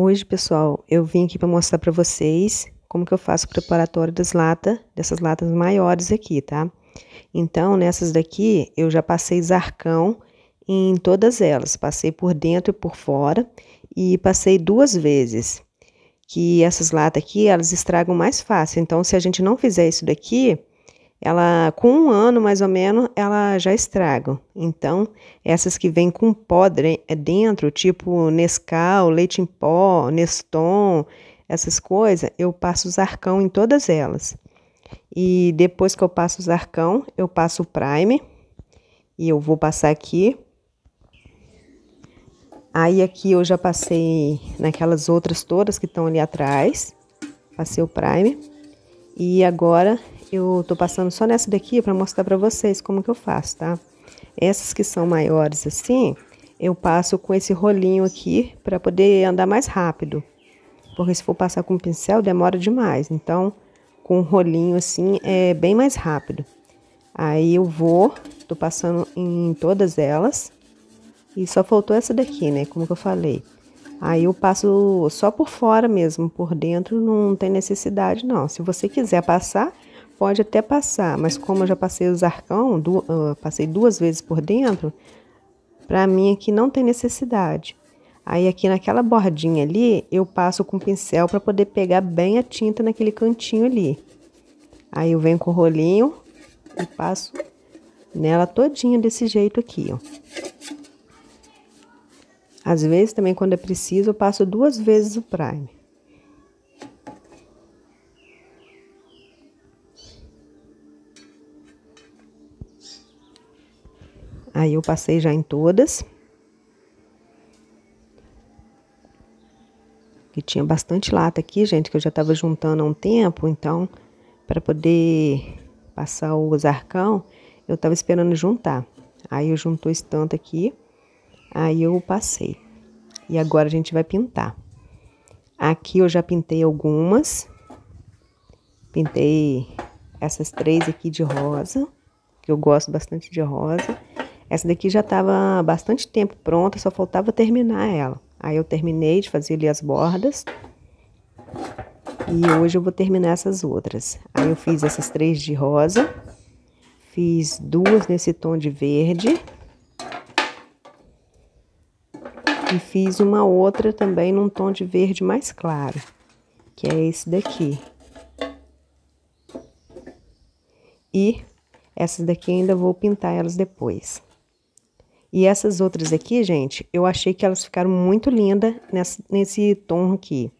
hoje, pessoal, eu vim aqui para mostrar para vocês como que eu faço o preparatório das latas, dessas latas maiores aqui, tá? Então, nessas daqui, eu já passei zarcão em todas elas, passei por dentro e por fora, e passei duas vezes, que essas latas aqui, elas estragam mais fácil. Então, se a gente não fizer isso daqui, ela com um ano mais ou menos, ela já estraga. Então, essas que vêm com é dentro, tipo Nescau, leite em pó, Neston, essas coisas, eu passo Zarcão em todas elas. E depois que eu passo o Zarcão, eu passo o Prime. E eu vou passar aqui. Aí aqui eu já passei naquelas outras todas que estão ali atrás. Passei o Prime. E agora eu tô passando só nessa daqui para mostrar para vocês como que eu faço, tá? Essas que são maiores assim, eu passo com esse rolinho aqui para poder andar mais rápido. Porque se for passar com pincel, demora demais. Então, com um rolinho assim, é bem mais rápido. Aí eu vou, tô passando em todas elas. E só faltou essa daqui, né? Como que eu falei. Aí eu passo só por fora mesmo, por dentro não tem necessidade não. Se você quiser passar, pode até passar, mas como eu já passei os arcão, du uh, passei duas vezes por dentro, para mim aqui não tem necessidade. Aí aqui naquela bordinha ali, eu passo com o pincel para poder pegar bem a tinta naquele cantinho ali. Aí eu venho com o rolinho e passo nela todinha desse jeito aqui, ó. Às vezes também quando é preciso, eu passo duas vezes o prime. Aí eu passei já em todas. E tinha bastante lata aqui, gente, que eu já estava juntando há um tempo, então para poder passar os arcão, eu estava esperando juntar. Aí eu juntou esse tanto aqui, aí eu passei. E agora a gente vai pintar. Aqui eu já pintei algumas. Pintei essas três aqui de rosa, que eu gosto bastante de rosa. Essa daqui já estava bastante tempo pronta, só faltava terminar ela. Aí eu terminei de fazer ali as bordas. E hoje eu vou terminar essas outras. Aí eu fiz essas três de rosa. Fiz duas nesse tom de verde. E fiz uma outra também num tom de verde mais claro, que é esse daqui. E essas daqui ainda vou pintar elas depois. E essas outras aqui, gente, eu achei que elas ficaram muito lindas nesse, nesse tom aqui.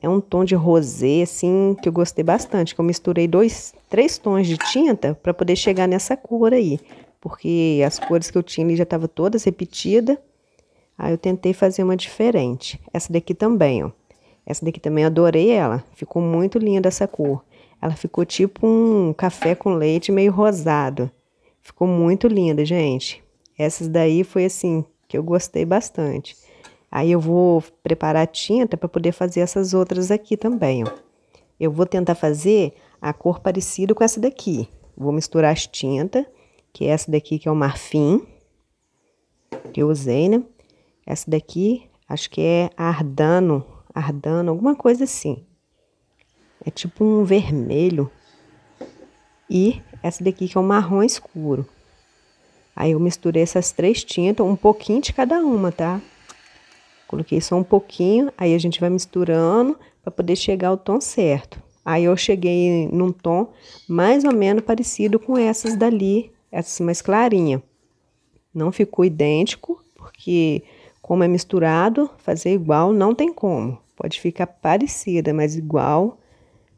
É um tom de rosé, assim, que eu gostei bastante. Que eu misturei dois, três tons de tinta para poder chegar nessa cor aí. Porque as cores que eu tinha ali já estavam todas repetidas. Aí eu tentei fazer uma diferente. Essa daqui também, ó. Essa daqui também adorei ela. Ficou muito linda essa cor. Ela ficou tipo um café com leite meio rosado. Ficou muito linda, gente. Essas daí foi assim, que eu gostei bastante. Aí eu vou preparar tinta para poder fazer essas outras aqui também, ó. Eu vou tentar fazer a cor parecida com essa daqui. Vou misturar as tintas, que é essa daqui que é o marfim, que eu usei, né? Essa daqui, acho que é ardano, ardano, alguma coisa assim. É tipo um vermelho. E essa daqui que é o marrom escuro. Aí eu misturei essas três tintas, um pouquinho de cada uma, tá? Coloquei só um pouquinho, aí a gente vai misturando para poder chegar ao tom certo. Aí eu cheguei num tom mais ou menos parecido com essas dali, essas mais clarinhas. Não ficou idêntico, porque como é misturado, fazer igual não tem como. Pode ficar parecida, mas igual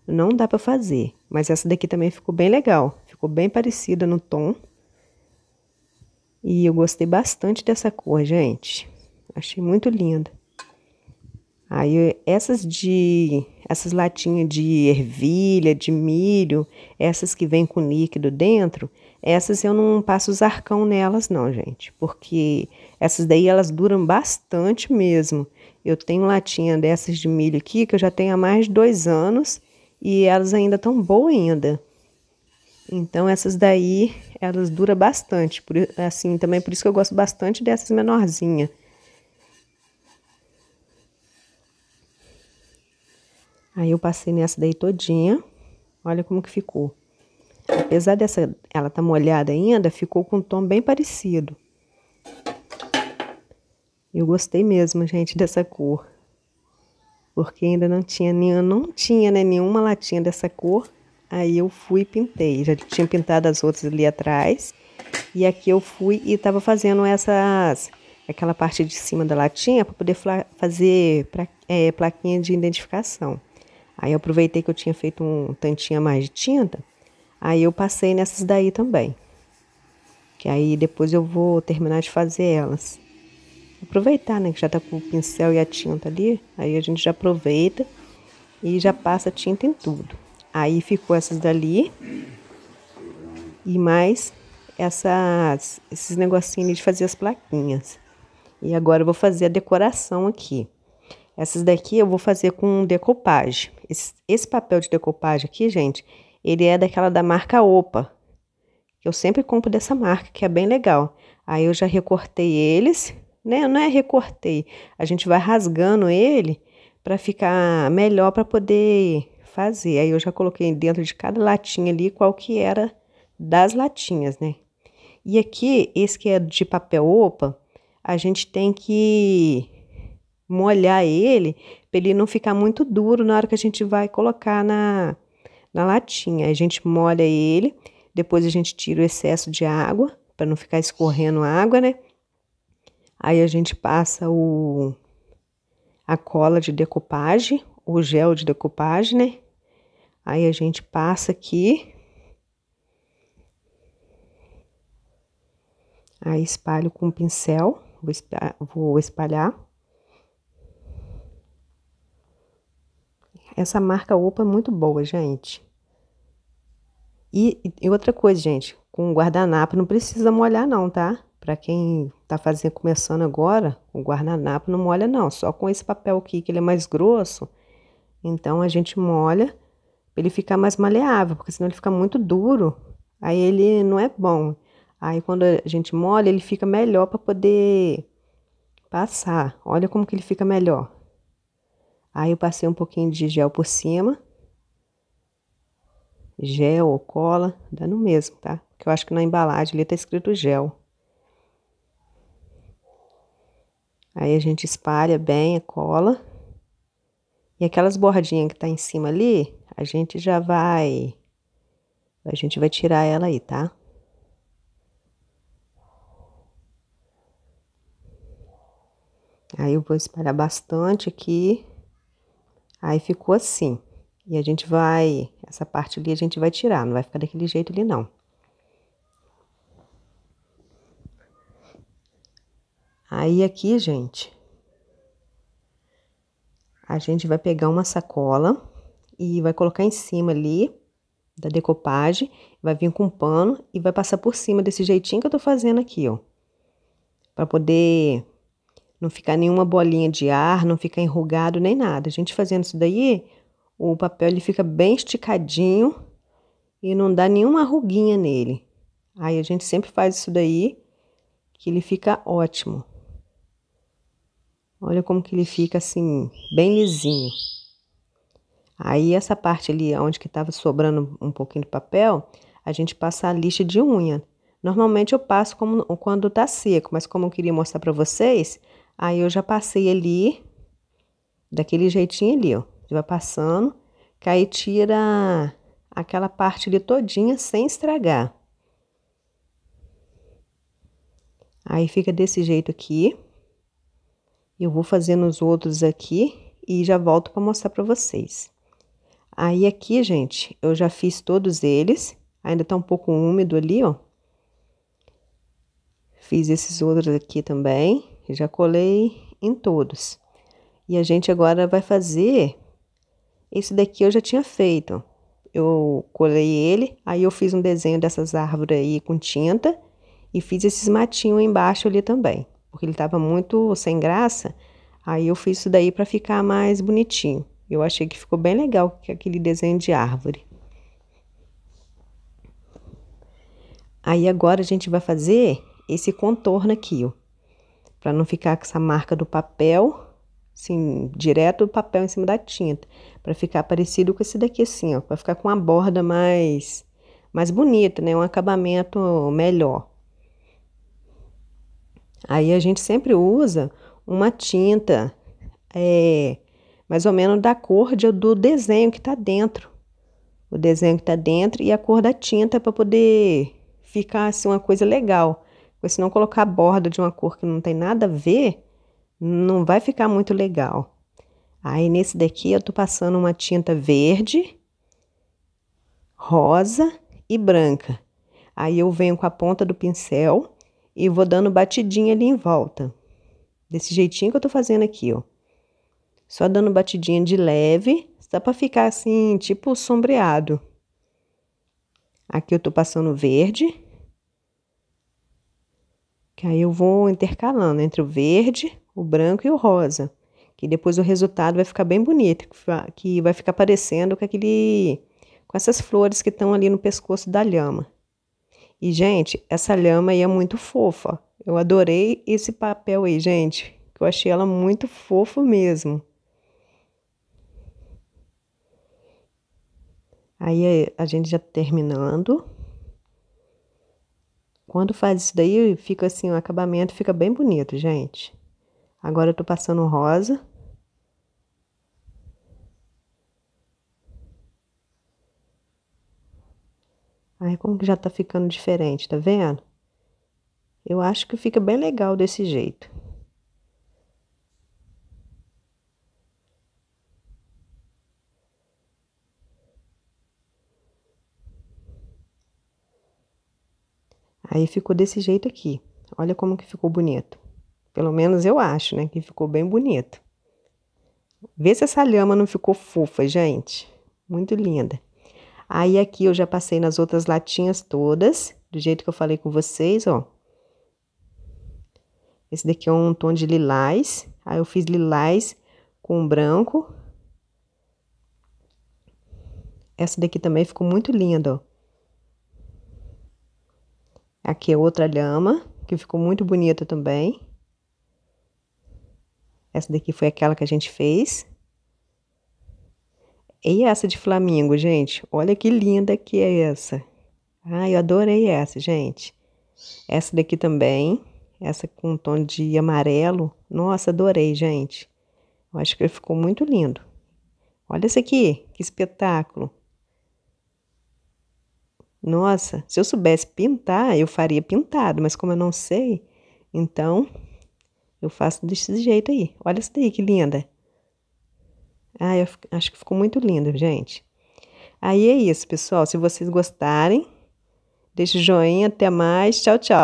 não dá para fazer. Mas essa daqui também ficou bem legal, ficou bem parecida no tom. E eu gostei bastante dessa cor, gente. Achei muito linda. Aí essas de essas latinhas de ervilha, de milho, essas que vêm com líquido dentro, essas eu não passo zarcão nelas não, gente, porque essas daí elas duram bastante mesmo. Eu tenho latinha dessas de milho aqui que eu já tenho há mais de dois anos e elas ainda estão boas ainda. Então essas daí, elas duram bastante, por, assim, também por isso que eu gosto bastante dessas menorzinhas. Aí eu passei nessa daí todinha, olha como que ficou. Apesar dessa, ela tá molhada ainda, ficou com um tom bem parecido. Eu gostei mesmo, gente, dessa cor. Porque ainda não tinha, não tinha né, nenhuma latinha dessa cor. Aí eu fui e pintei. Já tinha pintado as outras ali atrás. E aqui eu fui e estava fazendo essas aquela parte de cima da latinha para poder fazer pra, é, plaquinha de identificação. Aí eu aproveitei que eu tinha feito um tantinho a mais de tinta, aí eu passei nessas daí também. Que aí depois eu vou terminar de fazer elas. Aproveitar, né, que já tá com o pincel e a tinta ali, aí a gente já aproveita e já passa tinta em tudo. Aí ficou essas dali. E mais essas, esses negocinhos de fazer as plaquinhas. E agora eu vou fazer a decoração aqui. Essas daqui eu vou fazer com decoupage. Esse, esse papel de decoupage aqui, gente, ele é daquela da marca Opa. Eu sempre compro dessa marca, que é bem legal. Aí eu já recortei eles, né? Não é recortei, a gente vai rasgando ele para ficar melhor para poder fazer. Aí eu já coloquei dentro de cada latinha ali qual que era das latinhas, né? E aqui, esse que é de papel opa, a gente tem que molhar ele para ele não ficar muito duro na hora que a gente vai colocar na, na latinha. A gente molha ele, depois a gente tira o excesso de água para não ficar escorrendo água, né? Aí a gente passa o a cola de decupagem o gel de decoupage, né? Aí a gente passa aqui. Aí espalho com o pincel, vou espalhar, Essa marca Opa é muito boa, gente. E, e outra coisa, gente, com guardanapo não precisa molhar não, tá? Para quem tá fazendo, começando agora, o guardanapo não molha não, só com esse papel aqui que ele é mais grosso, então a gente molha para ele ficar mais maleável, porque senão ele fica muito duro, aí ele não é bom. Aí quando a gente molha, ele fica melhor para poder passar. Olha como que ele fica melhor. Aí eu passei um pouquinho de gel por cima. Gel ou cola, dá no mesmo, tá? Porque eu acho que na embalagem ali tá escrito gel. Aí a gente espalha bem a cola. E aquelas bordinhas que tá em cima ali, a gente já vai... A gente vai tirar ela aí, tá? Aí eu vou espalhar bastante aqui. Aí ficou assim. E a gente vai, essa parte ali a gente vai tirar, não vai ficar daquele jeito ali não. Aí aqui, gente, a gente vai pegar uma sacola e vai colocar em cima ali da decopagem, vai vir com um pano e vai passar por cima desse jeitinho que eu tô fazendo aqui, ó. Para poder não ficar nenhuma bolinha de ar, não ficar enrugado nem nada. A gente fazendo isso daí, o papel ele fica bem esticadinho e não dá nenhuma ruguinha nele. Aí a gente sempre faz isso daí que ele fica ótimo. Olha como que ele fica assim, bem lisinho. Aí essa parte ali, onde que estava sobrando um pouquinho de papel, a gente passa a lixa de unha. Normalmente eu passo como, quando tá seco, mas como eu queria mostrar para vocês, aí eu já passei ali, daquele jeitinho ali, ó. Você vai passando, que aí tira aquela parte ali todinha sem estragar. Aí fica desse jeito aqui. Eu vou fazendo os outros aqui e já volto para mostrar para vocês. Aí aqui, gente, eu já fiz todos eles. Ainda tá um pouco úmido ali, ó. Fiz esses outros aqui também. Já colei em todos. E a gente agora vai fazer... Esse daqui eu já tinha feito. Eu colei ele, aí eu fiz um desenho dessas árvores aí com tinta. E fiz esses matinhos embaixo ali também porque ele estava muito sem graça. Aí eu fiz isso daí para ficar mais bonitinho. Eu achei que ficou bem legal aquele desenho de árvore. Aí agora a gente vai fazer esse contorno aqui, ó. Para não ficar com essa marca do papel, assim, direto do papel em cima da tinta, para ficar parecido com esse daqui assim, ó, para ficar com uma borda mais mais bonita, né? Um acabamento melhor. Aí a gente sempre usa uma tinta é, mais ou menos da cor de, do desenho que está dentro. O desenho que está dentro e a cor da tinta para poder ficar assim uma coisa legal. Porque se não colocar a borda de uma cor que não tem nada a ver, não vai ficar muito legal. Aí nesse daqui eu tô passando uma tinta verde, rosa e branca. Aí eu venho com a ponta do pincel e vou dando batidinha ali em volta. Desse jeitinho que eu tô fazendo aqui, ó. Só dando batidinha de leve, só pra ficar assim, tipo sombreado. Aqui eu tô passando verde. Que aí eu vou intercalando entre o verde, o branco e o rosa. Que depois o resultado vai ficar bem bonito, que vai ficar parecendo com aquele... Com essas flores que estão ali no pescoço da lhama. E, gente, essa lhama aí é muito fofa. Eu adorei esse papel aí, gente. Eu achei ela muito fofa mesmo. Aí é, a gente já terminando. Quando faz isso daí, fica assim, o acabamento fica bem bonito, gente. Agora eu tô passando rosa. Ai, como que já tá ficando diferente, tá vendo? Eu acho que fica bem legal desse jeito. Aí ficou desse jeito aqui. Olha como que ficou bonito. Pelo menos eu acho, né, que ficou bem bonito. Vê se essa lhama não ficou fofa, gente. Muito linda. Aí aqui eu já passei nas outras latinhas todas, do jeito que eu falei com vocês, ó. Esse daqui é um tom de lilás, aí eu fiz lilás com branco. Essa daqui também ficou muito linda, ó. Aqui é outra lhama, que ficou muito bonita também. Essa daqui foi aquela que a gente fez. E essa de flamingo, gente? Olha que linda que é essa. Ah, eu adorei essa, gente. Essa daqui também. Essa com um tom de amarelo. Nossa, adorei, gente. Eu acho que ficou muito lindo. Olha essa aqui, que espetáculo. Nossa, se eu soubesse pintar, eu faria pintado, mas como eu não sei, então eu faço desse jeito aí. Olha essa daí, que linda. Ah, eu acho que ficou muito lindo, gente. Aí é isso, pessoal. Se vocês gostarem, deixe o joinha. Até mais. Tchau, tchau.